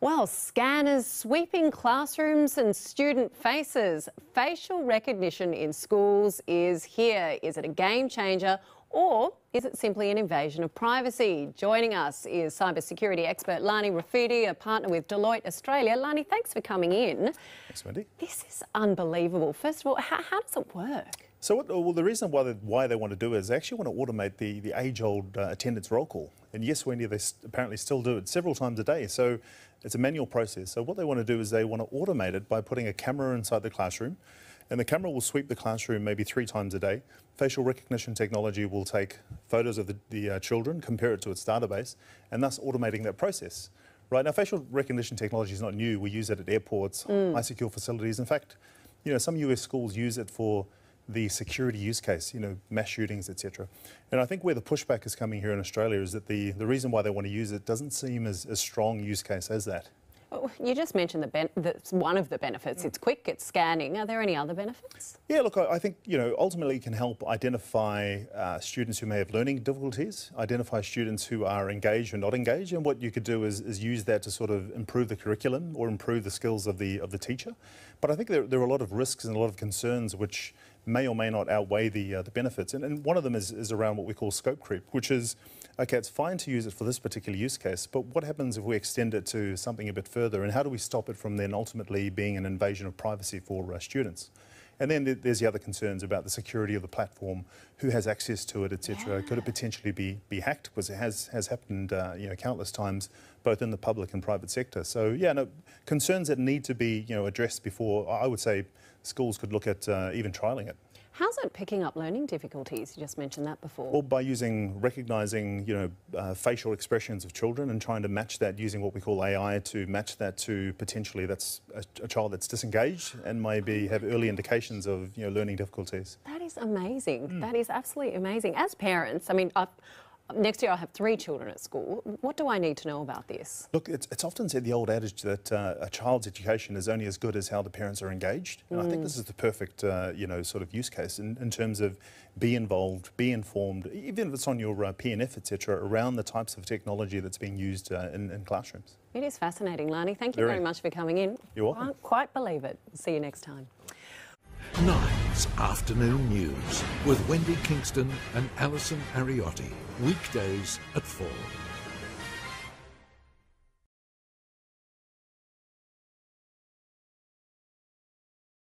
Well, scanners sweeping classrooms and student faces. Facial recognition in schools is here. Is it a game changer or is it simply an invasion of privacy? Joining us is cybersecurity expert Lani Rafidi, a partner with Deloitte Australia. Lani, thanks for coming in. Thanks, Wendy. This is unbelievable. First of all, how, how does it work? So, what, well, the reason why they, why they want to do it is they actually want to automate the, the age old uh, attendance roll call. And yes, Wendy, they apparently still do it several times a day. So, it's a manual process. So, what they want to do is they want to automate it by putting a camera inside the classroom. And the camera will sweep the classroom maybe three times a day. Facial recognition technology will take photos of the, the uh, children, compare it to its database, and thus automating that process. Right now, facial recognition technology is not new. We use it at airports, mm. high secure facilities. In fact, you know, some US schools use it for the security use case, you know, mass shootings, etc. And I think where the pushback is coming here in Australia is that the, the reason why they want to use it doesn't seem as, as strong use case as that. Oh, you just mentioned the, the one of the benefits. It's quick, it's scanning. Are there any other benefits? Yeah, look, I, I think you know ultimately it can help identify uh, students who may have learning difficulties, identify students who are engaged or not engaged, and what you could do is, is use that to sort of improve the curriculum or improve the skills of the of the teacher. But I think there, there are a lot of risks and a lot of concerns which may or may not outweigh the, uh, the benefits. And, and one of them is, is around what we call scope creep, which is, okay, it's fine to use it for this particular use case, but what happens if we extend it to something a bit further? And how do we stop it from then ultimately being an invasion of privacy for uh, students? And then there's the other concerns about the security of the platform, who has access to it, etc. Yeah. Could it potentially be, be hacked? Because it has, has happened uh, you know, countless times, both in the public and private sector. So, yeah, no, concerns that need to be you know, addressed before, I would say, schools could look at uh, even trialling it. How's it picking up learning difficulties? You just mentioned that before. Well, by using recognizing you know uh, facial expressions of children and trying to match that using what we call AI to match that to potentially that's a, a child that's disengaged and maybe have early indications of you know learning difficulties. That is amazing. Mm. That is absolutely amazing. As parents, I mean, I've Next year I'll have three children at school. What do I need to know about this? Look, it's, it's often said the old adage that uh, a child's education is only as good as how the parents are engaged. And mm. I think this mm. is the perfect, uh, you know, sort of use case in, in, terms of be involved, be informed, even if it's on your uh, PNF, etc., around the types of technology that's being used uh, in, in, classrooms. It is fascinating, Lani. Thank you very, very much for coming in. You're welcome. Can't quite believe it. See you next time. Nine's Afternoon News with Wendy Kingston and Alison Ariotti. Weekdays at 4.